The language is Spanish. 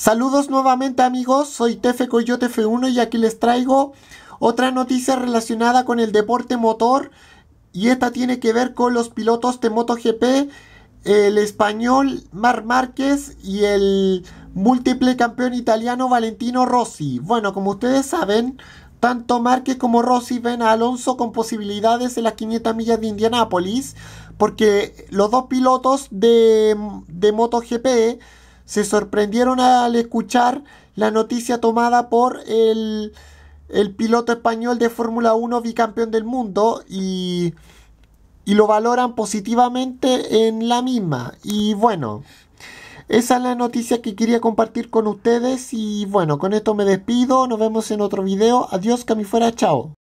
Saludos nuevamente amigos, soy Tefe Coyote F1 y aquí les traigo otra noticia relacionada con el deporte motor y esta tiene que ver con los pilotos de MotoGP, el español Mar Márquez y el múltiple campeón italiano Valentino Rossi. Bueno, como ustedes saben, tanto Márquez como Rossi ven a Alonso con posibilidades en las 500 millas de Indianápolis, porque los dos pilotos de, de MotoGP se sorprendieron al escuchar la noticia tomada por el, piloto español de Fórmula 1 bicampeón del mundo y, y lo valoran positivamente en la misma. Y bueno, esa es la noticia que quería compartir con ustedes y bueno, con esto me despido, nos vemos en otro video, adiós, que a fuera, chao.